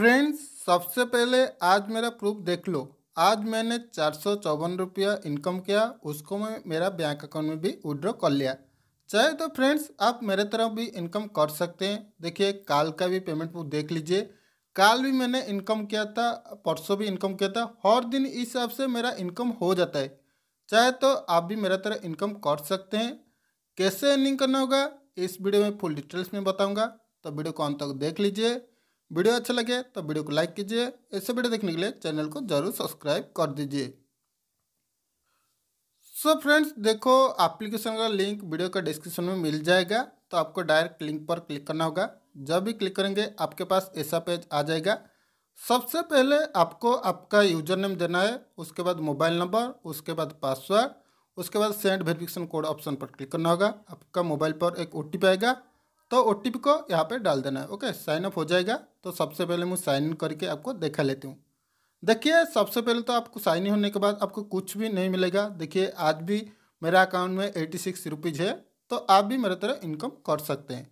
friends सबसे पहले आज मेरा प्रूफ देख लो आज मैंने चार सौ चौवन रुपया इनकम किया उसको मैं मेरा बैंक अकाउंट में भी विड्रॉ कर लिया चाहे तो फ्रेंड्स आप मेरे तरह भी इनकम कर सकते हैं देखिए काल का भी पेमेंट बुक देख लीजिए काल भी मैंने इनकम किया था परसों भी इनकम किया था हर दिन इस हिसाब से मेरा इनकम हो जाता है चाहे तो आप भी मेरा तरह इनकम कर सकते हैं कैसे अर्निंग करना होगा इस वीडियो में फुल डिटेल्स में बताऊंगा तो वीडियो को अंत तक देख लीजिए वीडियो अच्छा लगे तो वीडियो को लाइक कीजिए ऐसे वीडियो देखने के लिए चैनल को जरूर सब्सक्राइब कर दीजिए सो फ्रेंड्स देखो एप्लीकेशन का लिंक वीडियो का डिस्क्रिप्शन में मिल जाएगा तो आपको डायरेक्ट लिंक पर क्लिक करना होगा जब भी क्लिक करेंगे आपके पास ऐसा पेज आ जाएगा सबसे पहले आपको आपका यूजर नेम देना है उसके बाद मोबाइल नंबर उसके बाद पासवर्ड उसके बाद सेंड वेरिफिकेशन कोड ऑप्शन पर क्लिक करना होगा आपका मोबाइल पर एक ओ आएगा तो ओ को यहाँ पे डाल देना है ओके साइन अप हो जाएगा तो सबसे पहले मैं साइन इन करके आपको देखा लेती हूँ देखिए सबसे पहले तो आपको साइन इन होने के बाद आपको कुछ भी नहीं मिलेगा देखिए आज भी मेरा अकाउंट में एटी सिक्स रुपीज़ है तो आप भी मेरे तरह इनकम कर सकते हैं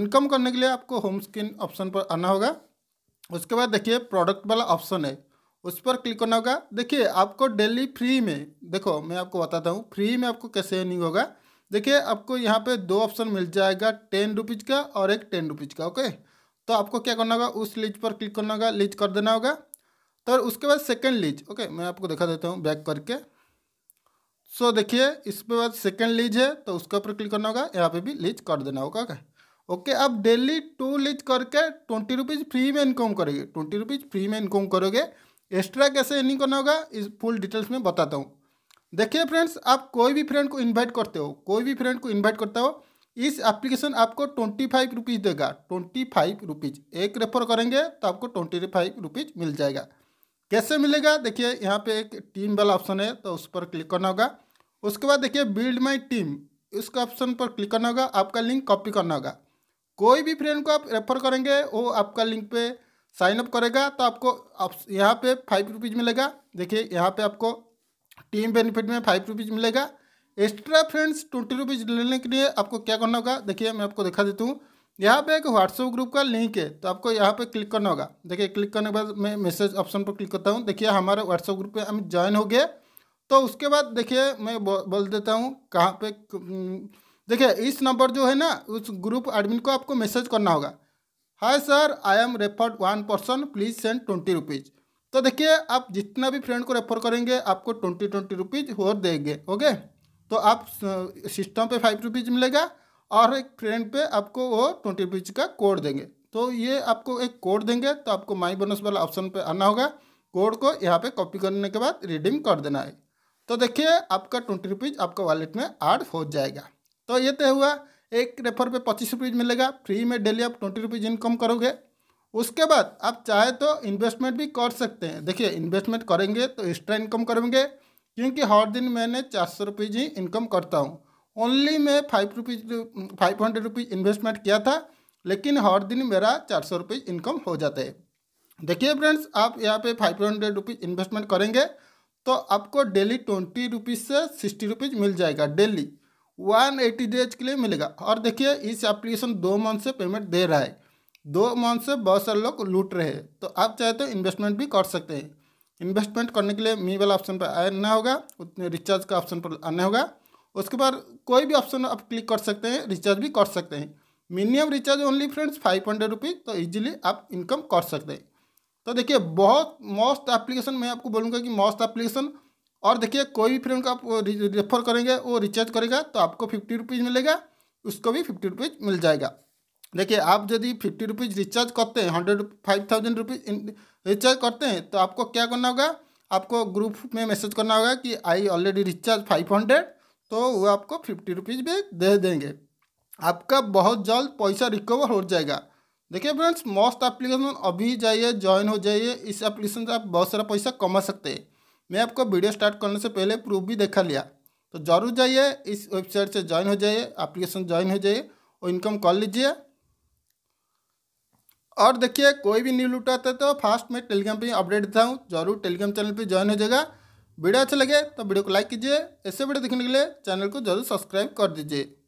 इनकम करने के लिए आपको होम स्क्रीन ऑप्शन पर आना होगा उसके बाद देखिए प्रोडक्ट वाला ऑप्शन है उस पर क्लिक करना होगा देखिए आपको डेली फ्री में देखो मैं आपको बताता हूँ फ्री में आपको कैसे अर्निंग होगा देखिए आपको यहाँ पे दो ऑप्शन मिल जाएगा टेन रुपीज़ का और एक टेन रुपीज़ का ओके तो आपको क्या करना होगा उस लीज पर क्लिक करना होगा लीज कर देना होगा तो उसके बाद सेकेंड लीज ओके मैं आपको दिखा देता हूँ बैक करके सो so, देखिए इसके बाद सेकेंड लीज है तो उसके ऊपर क्लिक करना होगा यहाँ पे भी लीज कर देना होगा ओके ओके आप डेली टू लीज करके ट्वेंटी रुपीज़ फ्री में इनकम करोगे ट्वेंटी रुपीज़ फ्री में इनकम करोगे एक्स्ट्रा कैसे इनिंग करना होगा इस फुल डिटेल्स में बताता हूँ देखिए फ्रेंड्स आप कोई भी फ्रेंड को इनवाइट करते हो कोई भी फ्रेंड को इनवाइट करते हो इस एप्लीकेशन आपको ट्वेंटी फाइव रुपीज़ देगा ट्वेंटी फाइव रुपीज़ एक रेफर करेंगे तो आपको ट्वेंटी फाइव रुपीज़ मिल जाएगा कैसे मिलेगा देखिए यहाँ पे एक टीम वाला ऑप्शन है तो उस पर क्लिक करना होगा उसके बाद देखिए बिल्ड माई टीम उसके ऑप्शन पर क्लिक करना होगा आपका लिंक कॉपी करना होगा कोई भी फ्रेंड को आप रेफर करेंगे वो आपका लिंक पे साइन अप करेगा तो आपको यहाँ पे फाइव रुपीज़ मिलेगा देखिए यहाँ पे आपको टीम बेनिफिट में फाइव रुपीज़ मिलेगा एक्स्ट्रा फ्रेंड्स ट्वेंटी रुपीज़ लेने के लिए आपको क्या करना होगा देखिए मैं आपको दिखा देता हूँ यहाँ पे एक व्हाट्सअप ग्रुप का लिंक है तो आपको यहाँ पे क्लिक करना होगा देखिए क्लिक करने के बाद मैं मैसेज ऑप्शन पर क्लिक करता हूँ देखिए हमारे व्हाट्सअप ग्रुप पे हम ज्वाइन हो गए तो उसके बाद देखिए मैं बोल देता हूँ कहाँ पे देखिए इस नंबर जो है ना उस ग्रुप एडमिन को आपको मैसेज करना होगा hi sir I am referred one person please send twenty rupees तो देखिए आप जितना भी फ्रेंड को रेफर करेंगे आपको ट्वेंटी ट्वेंटी रुपीज़ और देंगे ओके तो आप सिस्टम पे फाइव रुपीज़ मिलेगा और एक फ्रेंड पे आपको वो ट्वेंटी रुपीज़ का कोड देंगे तो ये आपको एक कोड देंगे तो आपको माई बोनस वाला ऑप्शन पे आना होगा कोड को यहाँ पे कॉपी करने के बाद रिडीम कर देना है तो देखिए आपका ट्वेंटी रुपीज़ आपका वॉलेट में ऐड हो जाएगा तो ये तय हुआ एक रेफर पे पच्चीस रुपीज़ मिलेगा फ्री में डेली आप ट्वेंटी रुपीज़ इनकम करोगे उसके बाद आप चाहे तो इन्वेस्टमेंट भी कर सकते हैं देखिए इन्वेस्टमेंट करेंगे तो एक्स्ट्रा इनकम करेंगे क्योंकि हर दिन मैंने चार सौ रुपीज़ ही इनकम करता हूँ ओनली मैं five rupees five hundred rupees investment किया था लेकिन हर दिन मेरा चार सौ रुपीज़ इनकम हो जाता है देखिए फ्रेंड्स आप यहाँ पे फाइव हंड्रेड रुपीज़ इन्वेस्टमेंट करेंगे तो आपको डेली ट्वेंटी रुपीज़ से सिक्सटी रुपीज़ मिल जाएगा डेली वन एटी डेज के लिए मिलेगा और देखिए इस एप्लीकेशन दो मंथ से पेमेंट दे रहा है दो मंथ से बहुत सारे लोग लूट रहे हैं तो आप चाहे तो इन्वेस्टमेंट भी कर सकते हैं इन्वेस्टमेंट करने के लिए मी वाला ऑप्शन पर आना होगा उतने रिचार्ज का ऑप्शन पर आना होगा उसके बाद कोई भी ऑप्शन आप क्लिक कर सकते हैं रिचार्ज भी कर सकते हैं minimum recharge only friends five hundred rupees तो ईजिली आप इनकम कर सकते हैं तो देखिए बहुत मस्त एप्लीकेशन मैं आपको बोलूँगा कि मोस्ट एप्लीकेशन और देखिए कोई भी फ्रेंड को आप रेफर करेंगे वो रिचार्ज करेगा तो आपको फिफ्टी रुपीज़ मिलेगा उसको भी फिफ्टी रुपीज़ मिल जाएगा देखिए आप यदि फिफ्टी रुपीज़ रिचार्ज करते हैं hundred five thousand rupees recharge करते हैं तो आपको क्या करना होगा आपको ग्रुप में मैसेज करना होगा कि I already recharge five hundred तो वो आपको फिफ्टी रुपीज़ भी दे देंगे आपका बहुत जल्द पैसा रिकवर हो जाएगा देखिए फ्रेंड्स मोस्ट एप्लीकेशन अभी जाइए ज्वाइन हो जाइए इस एप्लीकेशन से आप बहुत सारा पैसा कमा सकते हैं मैं आपको वीडियो स्टार्ट करने से पहले प्रूफ भी देखा लिया तो ज़रूर जाइए इस वेबसाइट से ज्वाइन हो जाइए एप्लीकेशन ज्वाइन हो जाइए और इनकम कर लीजिए और देखिए कोई भी न्यूज आते तो फास्ट में टेलीग्राम पे अपडेट देता हूँ जरूर टेलीग्राम चैनल पे ज्वाइन हो जाएगा वीडियो अच्छा लगे तो वीडियो को लाइक कीजिए ऐसे वीडियो देखने के लिए चैनल को जरूर सब्सक्राइब कर दीजिए